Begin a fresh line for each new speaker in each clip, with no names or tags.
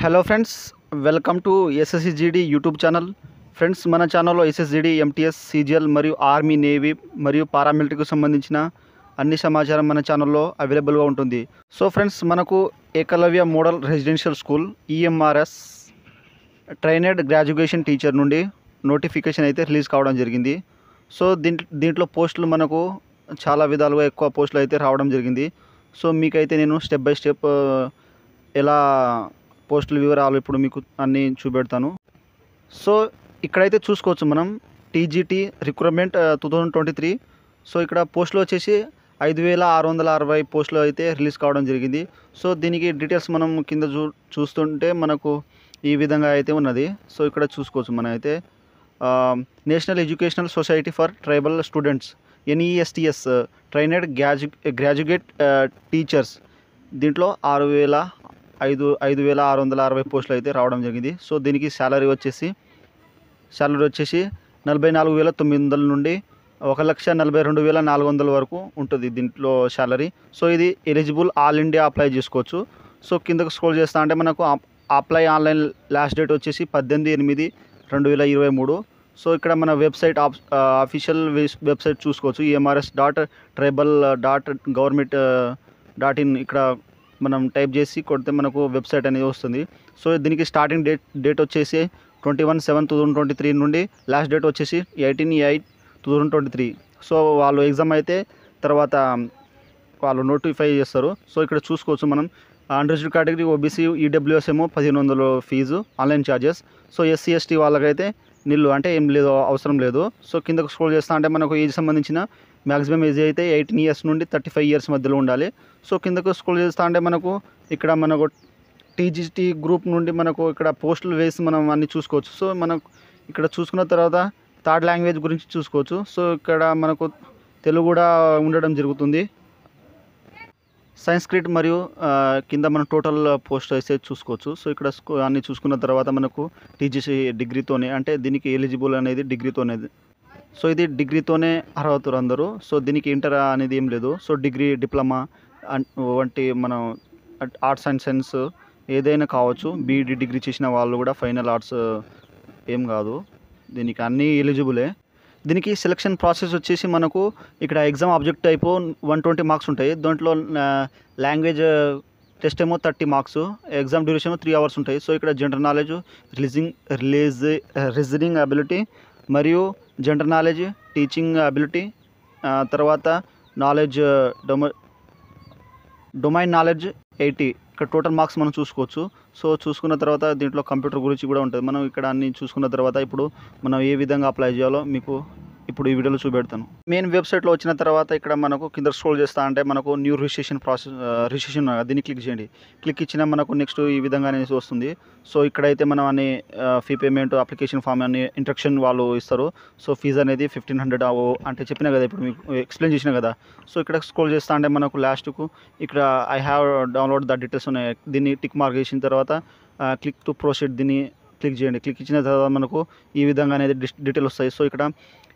hello friends welcome to SSC GD YouTube channel friends మన ఛానల్లో SSGD MTS CGL మరియు army navy మరియు పారామిలిటరీకి సంబంధించిన అన్ని సమాచారం మన ఛానల్లో అవైలబుల్గా ఉంటుంది సో ఫ్రెండ్స్ మనకు Eklavya model residential school EMRS e trained graduation teacher నుండి నోటిఫికేషన్ అయితే రిలీజ్ కావడం జరిగింది సో దీంట్లో పోస్టులు మనకు చాలా విధాలుగా ఎక్కువ పోస్టులు అయితే రావడం జరిగింది సో మీకైతే నేను స్టెప్ బై స్టెప్ ఎలా పోస్టుల వివరాలు ఇప్పుడు మీకు అన్నీ చూపెడతాను సో ఇక్కడైతే చూసుకోవచ్చు మనం TGT recruitment two thousand twenty three so ఇక్కడ పోస్టులు వచ్చేసి ఐదు వేల ఆరు వందల అరవై పోస్టులు అయితే రిలీజ్ కావడం జరిగింది సో దీనికి డీటెయిల్స్ మనం కింద చూ చూస్తుంటే మనకు ఈ విధంగా అయితే ఉన్నది సో ఇక్కడ చూసుకోవచ్చు మనం అయితే national educational society for tribal students NESTS trained గ్రాడ్యు గ్రాడ్యుకేట్ టీచర్స్ దీంట్లో ఆరు వేల ఐదు ఐదు వేల ఆరు వందల అరవై పోస్టులు అయితే రావడం జరిగింది సో దీనికి శాలరీ వచ్చేసి శాలరీ వచ్చేసి నలభై నాలుగు వేల తొమ్మిది వందల నుండి ఒక లక్ష నలభై రెండు వేల నాలుగు వందల వరకు ఉంటుంది దీంట్లో శాలరీ సో ఇది ఎలిజిబుల్ ఆల్ ఇండియా అప్లై చేసుకోవచ్చు సో కిందకు స్క్రోల్ చేస్తా అంటే మనకు అప్లై ఆన్లైన్ లాస్ట్ డేట్ వచ్చేసి పద్దెనిమిది ఎనిమిది రెండు వేల ఇరవై మూడు సో ఇక్కడ మన వెబ్సైట్ ఆఫ్ అఫీషియల్ వెబ్సైట్ చూసుకోవచ్చు EMRS e dot tribal dot government dot in ఇక్కడ మనం టైప్ చేసి కొడితే మనకు వెబ్సైట్ అనేది వస్తుంది సో దీనికి స్టార్టింగ్ డేట్ డేట్ వచ్చేసి twenty one seven two thousand twenty three నుండి లాస్ట్ డేట్ వచ్చేసి eighteen eight two thousand twenty three so వాళ్ళు ఎగ్జామ్ అయితే తర్వాత వాళ్ళు నోటిఫై చేస్తారు సో ఇక్కడ చూసుకోవచ్చు మనం అన్రిజర్వ్ కేటగిరీ ఓబీసీ ఈడబ్ల్యూఎస్ ఏమో పదిహేను వందలు fees online charges so SC ST వాళ్ళకైతే నీళ్ళు అంటే ఏం లేదు అవసరం లేదు సో కిందకు స్క్రోల్ చేస్తా అంటే మనకు ఏది సంబంధించిన మ్యాక్సిమం ఏజ్ అయితే ఎయిటీన్ ఇయర్స్ నుండి థర్టీ ఫైవ్ ఇయర్స్ మధ్యలో ఉండాలి సో కిందకు స్కూల్ చేస్తా అంటే మనకు ఇక్కడ మనకు టీజీటీ గ్రూప్ నుండి మనకు ఇక్కడ పోస్టులు వేసి మనం అన్నీ చూసుకోవచ్చు సో మనకు ఇక్కడ చూసుకున్న తర్వాత థర్డ్ లాంగ్వేజ్ గురించి చూసుకోవచ్చు సో ఇక్కడ మనకు తెలుగు కూడా ఉండడం జరుగుతుంది సైన్స్క్రిట్ మరియు కింద మనం టోటల్ పోస్ట్ వేస్తే చూసుకోవచ్చు సో ఇక్కడ అన్ని చూసుకున్న తర్వాత మనకు టీజీసీ డిగ్రీతోనే అంటే దీనికి ఎలిజిబుల్ అనేది డిగ్రీతోనే సో ఇది డిగ్రీతోనే అర్హతులు అందరూ సో దీనికి ఇంటర్ అనేది ఏం లేదు సో డిగ్రీ డిప్లొమా వంటి మనం ఆర్ట్స్ అండ్ సైన్స్ ఏదైనా కావచ్చు బీఈడి డిగ్రీ చేసిన వాళ్ళు కూడా ఫైనల్ ఆర్ట్స్ ఏం కాదు దీనికి అన్నీ ఎలిజిబులే దీనికి సెలక్షన్ ప్రాసెస్ వచ్చేసి మనకు ఇక్కడ ఎగ్జామ్ ఆబ్జెక్ట్ అయిపో వన్ ట్వంటీ మార్క్స్ ఉంటాయి దాంట్లో లాంగ్వేజ్ టెస్ట్ ఏమో thirty marks exam duration three hours ఉంటాయి సో ఇక్కడ general knowledge releasing release reasoning ability మరియు జనరల్ నాలెడ్జ్ టీచింగ్ అబిలిటీ తర్వాత నాలెడ్జ్ డొమ డొమైన్ నాలెడ్జ్ ఎయిటీ ఇక్కడ టోటల్ మార్క్స్ మనం చూసుకోవచ్చు సో చూసుకున్న తర్వాత దీంట్లో కంప్యూటర్ గురించి కూడా ఉంటుంది మనం ఇక్కడ అన్ని చూసుకున్న తర్వాత ఇప్పుడు మనం ఏ విధంగా అప్లై చేయాలో మీకు ఇప్పుడు ఈ వీడియోలో చూపెడతాను మెయిన్ వెబ్సైట్లో వచ్చిన తర్వాత ఇక్కడ మనకు కింద స్క్రోల్ చేస్తా అంటే మనకు న్యూ రిజిస్ట్రేషన్ ప్రాసెస్ రిజిస్ట్రేషన్ దీన్ని క్లిక్ చేయండి క్లిక్ ఇచ్చిన మనకు నెక్స్ట్ ఈ విధంగా అనేసి వస్తుంది సో ఇక్కడైతే మనం అన్ని ఫీ పేమెంట్ అప్లికేషన్ ఫామ్ అన్ని ఇంట్రక్షన్ వాళ్ళు ఇస్తారు సో ఫీజు అనేది ఫిఫ్టీన్ హండ్రెడ్ అంటే చెప్పిన కదా ఇప్పుడు మీకు ఎక్స్ప్లెయిన్ చేసిన కదా సో ఇక్కడ స్క్రోల్ చేస్తా అంటే మనకు లాస్ట్కు ఇక్కడ I have download the details ఉన్నాయి దీన్ని టిక్ మార్క్ చేసిన తర్వాత క్లిక్ టు ప్రొసీడ్ దీన్ని క్లిక్ చేయండి క్లిక్ ఇచ్చిన తర్వాత మనకు ఈ విధంగా అనేది డీటెయిల్ వస్తాయి సో ఇక్కడ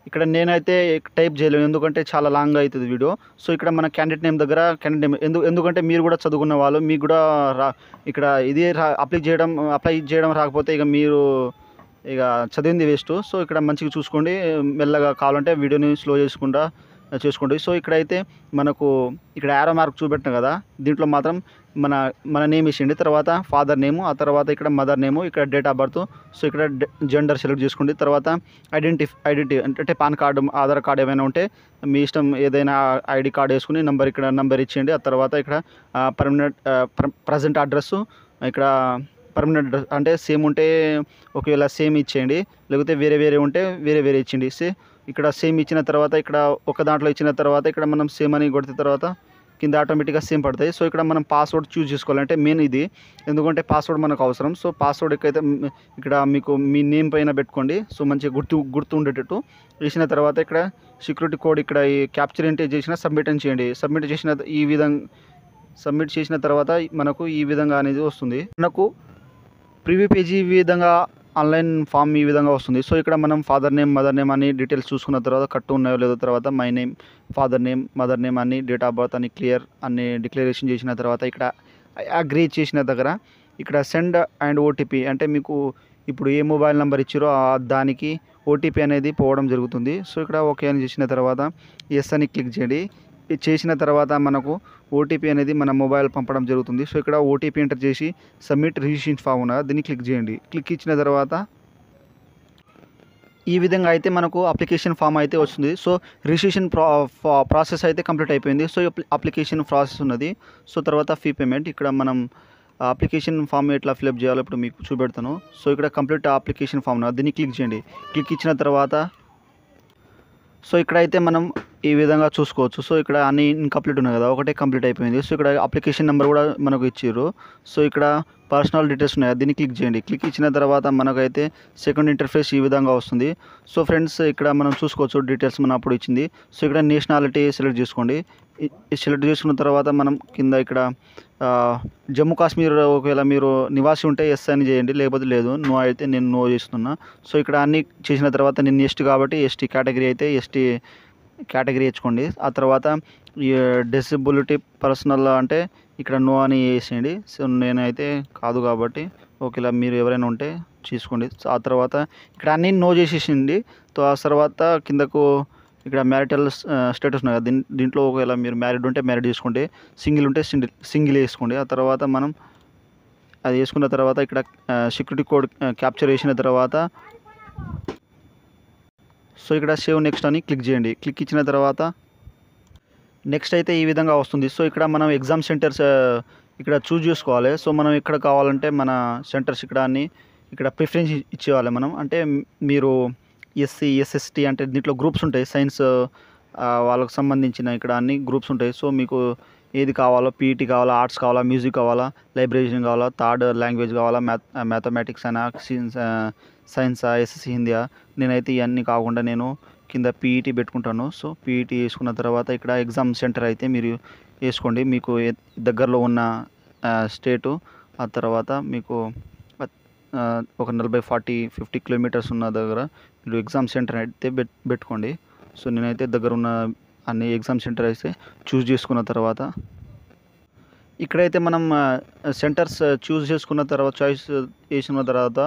ఇక్కడ నేనైతే టైప్ చేయలేను ఎందుకంటే చాలా లాంగ్ అవుతుంది వీడియో సో ఇక్కడ మన క్యాండిడేట్ నేమ్ దగ్గర క్యాండిడేట్ నేమ్ ఎందు ఎందుకంటే మీరు కూడా చదువుకున్న వాళ్ళు మీకు కూడా రా ఇక్కడ ఇది అప్లై చేయడం అప్లై చేయడం రాకపోతే ఇక మీరు ఇక చదివింది వేస్ట్ సో ఇక్కడ మంచిగా చూసుకోండి మెల్లగా కావాలంటే వీడియోని స్లో చేసుకుంటా చూసుకోండి సో ఇక్కడైతే మనకు ఇక్కడ యారో మార్క్ చూపెట్టాం కదా దీంట్లో మాత్రం మన మన నేమ్ ఇచ్చిండి తర్వాత ఫాదర్ నేము ఆ తర్వాత ఇక్కడ మదర్ నేము ఇక్కడ డేట్ ఆఫ్ బర్త్ సో ఇక్కడ జెండర్ సెలెక్ట్ చేసుకోండి తర్వాత ఐడెంటి ఐడెంటి అంటే పాన్ కార్డు ఆధార్ కార్డు ఏమైనా ఉంటే మీ ఇష్టం ఏదైనా ఐడి కార్డు వేసుకుని నెంబర్ ఇక్కడ నెంబర్ ఇచ్చేయండి ఆ తర్వాత ఇక్కడ పర్మనెంట్ ప్రజెంట్ అడ్రస్సు ఇక్కడ పర్మనెంట్ అంటే సేమ్ ఉంటే ఒకవేళ సేమ్ ఇచ్చేయండి లేకపోతే వేరే వేరే ఉంటే వేరే వేరే ఇచ్చేయండి సే ఇక్కడ సేమ్ ఇచ్చిన తర్వాత ఇక్కడ ఒక దాంట్లో ఇచ్చిన తర్వాత ఇక్కడ మనం సేమ్ అని కొడితే తర్వాత కింద ఆటోమేటిక్గా సేమ్ పడతాయి సో ఇక్కడ మనం పాస్వర్డ్ చూస్ చేసుకోవాలంటే మెయిన్ ఇది ఎందుకంటే పాస్వర్డ్ మనకు అవసరం సో పాస్వర్డ్ ఎక్కడైతే ఇక్కడ మీకు మీ నేమ్ పైన పెట్టుకోండి సో మంచిగా గుర్తు గుర్తు ఉండేటట్టు చేసిన తర్వాత ఇక్కడ సెక్యూరిటీ కోడ్ ఇక్కడ ఈ క్యాప్చర్ ఏంటి చేసిన సబ్మిట్ అని చేయండి సబ్మిట్ చేసిన ఈ విధంగా సబ్మిట్ చేసిన తర్వాత మనకు ఈ విధంగా అనేది వస్తుంది మనకు ప్రివ్యూ పేజీ ఈ విధంగా ఆన్లైన్ ఫామ్ ఈ విధంగా వస్తుంది సో ఇక్కడ మనం ఫాదర్ నేమ్ మదర్ నేమ్ అని డీటెయిల్స్ చూసుకున్న తర్వాత కట్టు ఉన్నాయో లేదో తర్వాత my name father name mother name అని డేట్ ఆఫ్ బర్త్ అని క్లియర్ అని డిక్లరేషన్ చేసిన తర్వాత ఇక్కడ అగ్రీ చేసిన దగ్గర ఇక్కడ సెండ్ అండ్ ఓటీపీ అంటే మీకు ఇప్పుడు ఏ మొబైల్ నెంబర్ ఇచ్చారో దానికి ఓటీపీ అనేది పోవడం జరుగుతుంది సో ఇక్కడ ఓకే అని చేసిన తర్వాత ఎస్ అని క్లిక్ చేయండి చేసిన తర్వాత మనకు ఓటీపీ అనేది మన మొబైల్ పంపడం జరుగుతుంది సో ఇక్కడ ఓటీపీ ఎంటర్ చేసి సబ్మిట్ రిజిస్ట్రేషన్ ఫామ్ ఉన్నదా దీన్ని క్లిక్ చేయండి క్లిక్ ఇచ్చిన తర్వాత ఈ విధంగా అయితే మనకు అప్లికేషన్ ఫామ్ అయితే వస్తుంది సో రిజిస్ట్రేషన్ ప్రాసెస్ అయితే కంప్లీట్ అయిపోయింది సో అప్లికేషన్ ప్రాసెస్ ఉన్నది సో తర్వాత ఫీ పేమెంట్ ఇక్కడ మనం అప్లికేషన్ ఫామ్ ఎట్లా ఫిలప్ చేయాలో ఇప్పుడు మీకు చూపెడతాను సో ఇక్కడ కంప్లీట్ అప్లికేషన్ ఫామ్ దీన్ని క్లిక్ చేయండి క్లిక్ ఇచ్చిన తర్వాత సో ఇక్కడైతే మనం ఈ విధంగా చూసుకోవచ్చు సో ఇక్కడ అన్ని ఇన్కంప్లీట్ ఉన్నాయి కదా ఒకటే కంప్లీట్ అయిపోయింది సో ఇక్కడ అప్లికేషన్ నెంబర్ కూడా మనకు ఇచ్చారు సో ఇక్కడ పర్సనల్ డీటెయిల్స్ ఉన్నాయి దీన్ని క్లిక్ చేయండి క్లిక్ ఇచ్చిన తర్వాత మనకైతే సెకండ్ ఇంటర్ఫేస్ ఈ విధంగా వస్తుంది సో ఫ్రెండ్స్ ఇక్కడ మనం చూసుకోవచ్చు డీటెయిల్స్ మనం అప్పుడు ఇచ్చింది సో ఇక్కడ నేషనాలిటీ సెలెక్ట్ చేసుకోండి సెలెక్ట్ చేసుకున్న తర్వాత మనం కింద ఇక్కడ జమ్మూ కాశ్మీర్ ఒకవేళ మీరు నివాసి ఉంటే ఎస్ అని చేయండి లేకపోతే లేదు నో అయితే నేను నో చేస్తున్నా సో ఇక్కడ అన్నీ చేసిన తర్వాత నేను ఎస్టీ కాబట్టి ఎస్టీ కేటగిరీ అయితే ఎస్టీ కేటగిరీ ఇచ్చుకోండి ఆ తర్వాత డిసబిలిటీ పర్సనల్ అంటే ఇక్కడ నో అని వేసేయండి సో నేనైతే కాదు కాబట్టి ఓకే మీరు ఎవరైనా ఉంటే చూసుకోండి ఆ తర్వాత ఇక్కడ అన్ని నో చేసేసింది సో ఆ తర్వాత కిందకు ఇక్కడ మ్యారిటల్ స్టేటస్ ఉన్నాయి దీని దీంట్లో ఒకవేళ మీరు మ్యారీడ్ ఉంటే మ్యారీడ్ చేసుకోండి సింగిల్ ఉంటే సింగిల్ సింగిల్ వేసుకోండి ఆ తర్వాత మనం అది వేసుకున్న తర్వాత ఇక్కడ సెక్యూరిటీ కోడ్ క్యాప్చర్ చేసిన తర్వాత సో ఇక్కడ సేవ్ నెక్స్ట్ అని క్లిక్ చేయండి క్లిక్ ఇచ్చిన తర్వాత నెక్స్ట్ అయితే ఈ విధంగా వస్తుంది సో ఇక్కడ మనం ఎగ్జామ్ సెంటర్స్ ఇక్కడ చూజ్ చేసుకోవాలి సో మనం ఇక్కడ కావాలంటే మన సెంటర్స్ ఇక్కడ అన్ని ఇక్కడ ప్రిఫరెన్స్ ఇచ్చేవాలి మనం అంటే మీరు ఎస్సీ ఎస్ఎస్టీ అంటే దీంట్లో గ్రూప్స్ ఉంటాయి సైన్స్ వాళ్ళకు సంబంధించిన ఇక్కడ అన్ని గ్రూప్స్ ఉంటాయి సో మీకు ఏది కావాలో పీఈటీ కావాలా ఆర్ట్స్ కావాలా మ్యూజిక్ కావాలా లైబ్రరీషన్ కావాలా థర్డ్ లాంగ్వేజ్ కావాలా మ్యాథ్ మ్యాథమెటిక్స్ అయినా సైన్సా ఎస్ఎస్సి హిందీయా నేనైతే ఇవన్నీ కాకుండా నేను కింద పీఈటీ పెట్టుకుంటాను సో పీఈటీ వేసుకున్న తర్వాత ఇక్కడ ఎగ్జామ్ సెంటర్ అయితే మీరు వేసుకోండి మీకు దగ్గరలో ఉన్న స్టేటు ఆ తర్వాత మీకు ఒక నలభై ఫార్టీ ఫిఫ్టీ కిలోమీటర్స్ ఉన్న దగ్గర మీరు ఎగ్జామ్ సెంటర్ అయితే పెట్టుకోండి సో నేనైతే దగ్గర ఉన్న అన్ని ఎగ్జామ్ సెంటర్ అయితే చూస్ చేసుకున్న తర్వాత ఇక్కడైతే మనం సెంటర్స్ చూస్ చేసుకున్న తర్వాత చాయిస్ చేసిన తర్వాత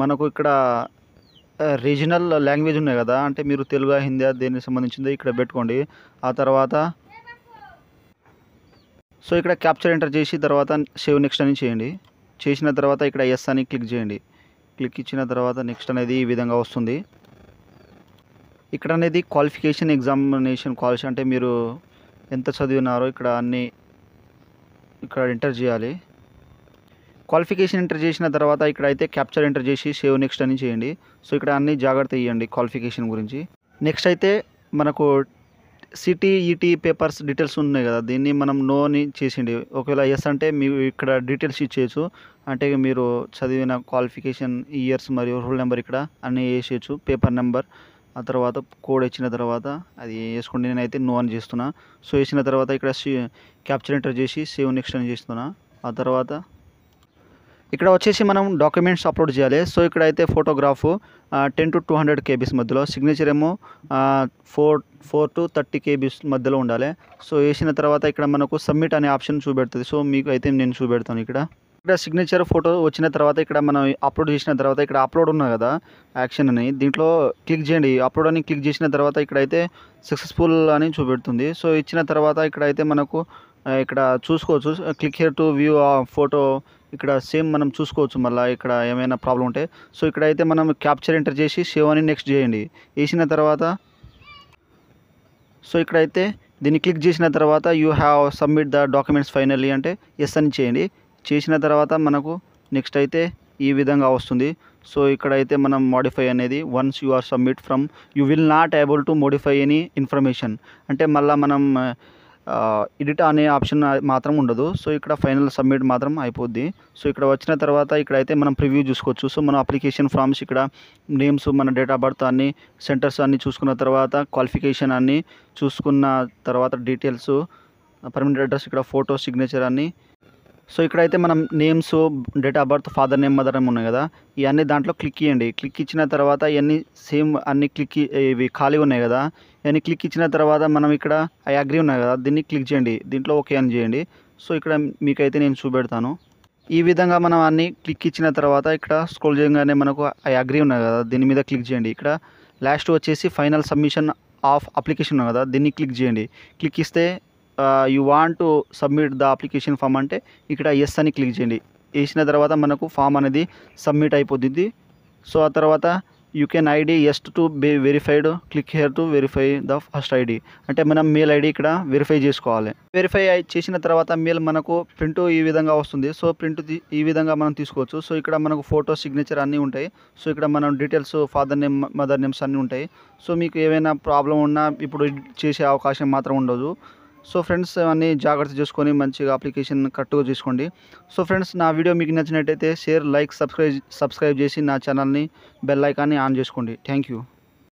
మనకు ఇక్కడ రీజనల్ లాంగ్వేజ్ ఉన్నాయి కదా అంటే మీరు తెలుగు హిందీ దేనికి సంబంధించింది ఇక్కడ పెట్టుకోండి ఆ తర్వాత సో ఇక్కడ క్యాప్చర్ ఎంటర్ చేసి తర్వాత సేవ్ నెక్స్ట్ అని చేయండి చేసిన తర్వాత ఇక్కడ ఎస్ అని క్లిక్ చేయండి క్లిక్ ఇచ్చిన తర్వాత నెక్స్ట్ అనేది ఈ విధంగా వస్తుంది ఇక్కడ అనేది క్వాలిఫికేషన్ ఎగ్జామినేషన్ క్వాలిఫి అంటే మీరు ఎంత చదివినారో ఇక్కడ అన్నీ ఇక్కడ ఎంటర్ చేయాలి క్వాలిఫికేషన్ ఎంటర్ చేసిన తర్వాత ఇక్కడ అయితే క్యాప్చర్ ఎంటర్ చేసి సేవ్ నెక్స్ట్ అని చేయండి సో ఇక్కడ అన్ని జాగ్రత్త ఇవ్వండి క్వాలిఫికేషన్ గురించి నెక్స్ట్ అయితే మనకు సిటీ ఈటీ పేపర్స్ డీటెయిల్స్ ఉన్నాయి కదా దీన్ని మనం నో అని చేసిండి ఒకవేళ ఎస్ అంటే మీరు ఇక్కడ డీటెయిల్స్ ఇచ్చేయచ్చు అంటే మీరు చదివిన క్వాలిఫికేషన్ ఇయర్స్ మరియు రోల్ నెంబర్ ఇక్కడ అన్నీ వేసేయచ్చు పేపర్ నెంబర్ ఆ తర్వాత కోడ్ ఇచ్చిన తర్వాత అది వేసుకోండి నేనైతే నో అని చేస్తున్నా సో వేసిన తర్వాత ఇక్కడ క్యాప్చర్ ఎంటర్ చేసి సేవ్ నెక్స్ట్ అని చేస్తున్నా ఆ తర్వాత ఇక్కడ వచ్చేసి మనం డాక్యుమెంట్స్ అప్లోడ్ చేయాలి సో ఇక్కడ అయితే photograph ten to two hundred KBs మధ్యలో సిగ్నేచర్ ఏమో four four to thirty KBs మధ్యలో ఉండాలి సో వేసిన తర్వాత ఇక్కడ మనకు సబ్మిట్ అనే ఆప్షన్ చూపెడుతుంది సో మీకు అయితే నేను చూపెడతాను ఇక్కడ ఇక్కడ సిగ్నేచర్ ఫోటో వచ్చిన తర్వాత ఇక్కడ మనం అప్లోడ్ చేసిన తర్వాత ఇక్కడ అప్లోడ్ ఉన్నా కదా యాక్షన్ అని దీంట్లో క్లిక్ చేయండి అప్లోడ్ అని క్లిక్ చేసిన తర్వాత ఇక్కడ అయితే సక్సెస్ఫుల్ అని చూపెడుతుంది సో ఇచ్చిన తర్వాత ఇక్కడైతే మనకు ఇక్కడ చూసుకోవచ్చు click here to view photo ఇక్కడ సేమ్ మనం చూసుకోవచ్చు మళ్ళీ ఇక్కడ ఏమైనా ప్రాబ్లం ఉంటే సో ఇక్కడ అయితే మనం క్యాప్చర్ ఎంటర్ చేసి సేవ్ అని నెక్స్ట్ చేయండి వేసిన తర్వాత సో ఇక్కడైతే దీన్ని క్లిక్ చేసిన తర్వాత you have submit the documents finally అంటే ఎస్ అని చేయండి చేసిన తర్వాత మనకు నెక్స్ట్ అయితే ఈ విధంగా వస్తుంది సో ఇక్కడైతే మనం మోడిఫై అనేది once you are submit from you will not able to modify any information అంటే మళ్ళీ మనం ఎడిట్ అనే ఆప్షన్ మాత్రం ఉండదు సో ఇక్కడ ఫైనల్ సబ్మిట్ మాత్రం అయిపోద్ది సో ఇక్కడ వచ్చిన తర్వాత ఇక్కడ అయితే మనం ప్రివ్యూ చూసుకోవచ్చు సో మన అప్లికేషన్ ఫామ్స్ ఇక్కడ నేమ్స్ మన డేట్ ఆఫ్ బర్త్ అన్ని సెంటర్స్ అన్నీ చూసుకున్న తర్వాత క్వాలిఫికేషన్ అన్నీ చూసుకున్న తర్వాత డీటెయిల్స్ పర్మనెంట్ అడ్రస్ ఇక్కడ ఫోటో సిగ్నేచర్ అన్నీ సో ఇక్కడైతే మనం names date of birth father name mother name ఉన్నాయి కదా ఇవన్నీ దాంట్లో క్లిక్ చేయండి క్లిక్ ఇచ్చిన తర్వాత ఇవన్నీ సేమ్ అన్ని క్లిక్ ఇవి ఖాళీ ఉన్నాయి కదా ఇవన్నీ క్లిక్ ఇచ్చిన తర్వాత మనం ఇక్కడ ఐ అగ్రీ ఉన్నాయి కదా దీన్ని క్లిక్ చేయండి దీంట్లో ఓకే అని చేయండి సో ఇక్కడ మీకైతే నేను చూపెడతాను ఈ విధంగా మనం అన్ని క్లిక్ ఇచ్చిన తర్వాత ఇక్కడ స్క్రోల్ చేయగానే మనకు ఐ అగ్రీ ఉన్నాయి కదా దీని మీద క్లిక్ చేయండి ఇక్కడ లాస్ట్ వచ్చేసి ఫైనల్ సబ్మిషన్ ఆఫ్ అప్లికేషన్ ఉంది కదా దీన్ని క్లిక్ చేయండి క్లిక్ ఇస్తే you want to submit the application form అంటే ఇక్కడ ఎస్ అని క్లిక్ చేయండి వేసిన తర్వాత మనకు ఫామ్ అనేది సబ్మిట్ అయిపోతుంది సో ఆ తర్వాత you can ID is to be verified click here to verify the first ID అంటే మనం మెయిల్ ఐడి ఇక్కడ వెరిఫై చేసుకోవాలి వెరిఫై చేసిన తర్వాత మెయిల్ మనకు ప్రింట్ ఈ విధంగా వస్తుంది సో ప్రింట్ ఈ విధంగా మనం తీసుకోవచ్చు సో ఇక్కడ మనకు ఫోటో సిగ్నేచర్ అన్నీ ఉంటాయి సో ఇక్కడ మనం details father name mother names అన్నీ ఉంటాయి సో మీకు ఏమైనా ప్రాబ్లం ఉన్నా ఇప్పుడు చేసే అవకాశం మాత్రం ఉండదు సో ఫ్రెండ్స్ అన్నీ జాగ్రత్త చూసుకొని మంచిగా అప్లికేషన్ కరెక్ట్గా చూసుకోండి సో ఫ్రెండ్స్ నా వీడియో మీకు నచ్చినట్టయితే షేర్ లైక్ సబ్స్క్రైబ్ సబ్స్క్రైబ్ చేసి నా ఛానల్ని బెల్ ఐకాన్ని ఆన్ చేసుకోండి థ్యాంక్ యూ